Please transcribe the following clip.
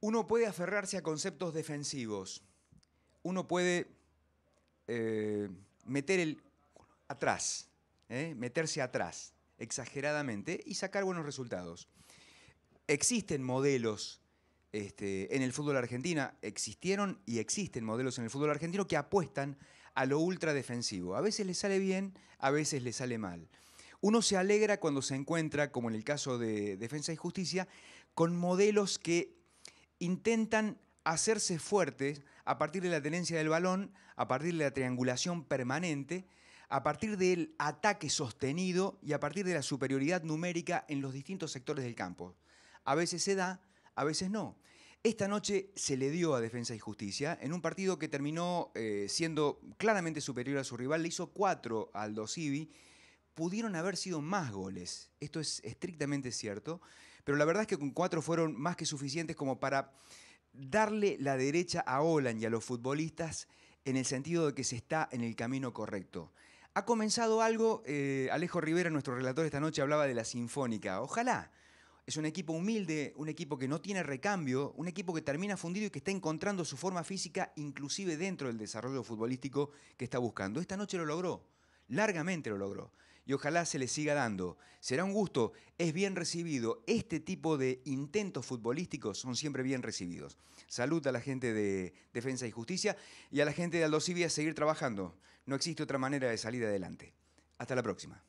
Uno puede aferrarse a conceptos defensivos. Uno puede eh, meter el atrás, ¿eh? meterse atrás exageradamente y sacar buenos resultados. Existen modelos este, en el fútbol argentino, existieron y existen modelos en el fútbol argentino que apuestan a lo ultra defensivo. A veces le sale bien, a veces le sale mal. Uno se alegra cuando se encuentra, como en el caso de Defensa y Justicia, con modelos que intentan hacerse fuertes a partir de la tenencia del balón, a partir de la triangulación permanente, a partir del ataque sostenido y a partir de la superioridad numérica en los distintos sectores del campo. A veces se da, a veces no. Esta noche se le dio a Defensa y Justicia en un partido que terminó eh, siendo claramente superior a su rival. Le hizo cuatro al Dosivi pudieron haber sido más goles. Esto es estrictamente cierto, pero la verdad es que con cuatro fueron más que suficientes como para darle la derecha a Oland y a los futbolistas en el sentido de que se está en el camino correcto. Ha comenzado algo, eh, Alejo Rivera, nuestro relator esta noche, hablaba de la Sinfónica. Ojalá. Es un equipo humilde, un equipo que no tiene recambio, un equipo que termina fundido y que está encontrando su forma física inclusive dentro del desarrollo futbolístico que está buscando. Esta noche lo logró, largamente lo logró y ojalá se le siga dando. Será un gusto, es bien recibido. Este tipo de intentos futbolísticos son siempre bien recibidos. Salud a la gente de Defensa y Justicia y a la gente de Aldosivi a seguir trabajando. No existe otra manera de salir adelante. Hasta la próxima.